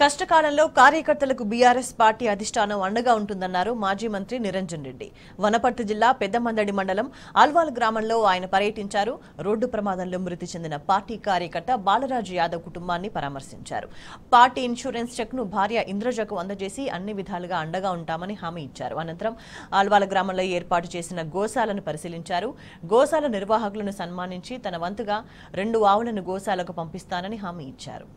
కష్టకాలంలో కార్యకర్తలకు BRS party అధిష్టానం అండగా ఉంటుందన్నారు మాజీ మంత్రి నిరంజన్ రెడ్డి వనపర్తి జిల్లా పెద్దమందడి మండలం ఆల్వాల్ గ్రామంలో ఆయన పర్యటించారు రోడ్డు ప్రమాదంలో మృతి చెందిన పార్టీ కార్యకర్త బాలరాజు యాదవ్ కుటుంబాన్ని పరామర్శించారు పార్టీ ఇన్సూరెన్స్ చెక్ ను భార్య ఇంద్రజకు అందజేసి అన్ని విధాలుగా అండగా ఉంటామని హామీ ఇచ్చారు అనంతరం ఆల్వాల గ్రామంలో ఏర్పాటు చేసిన గోశాలను పరిశీలించారు గోశాల నిర్వాహకులను సన్మానించి తన వంతుగా రెండు ఆవులను గోశాలకు పంపిస్తానని హామీ ఇచ్చారు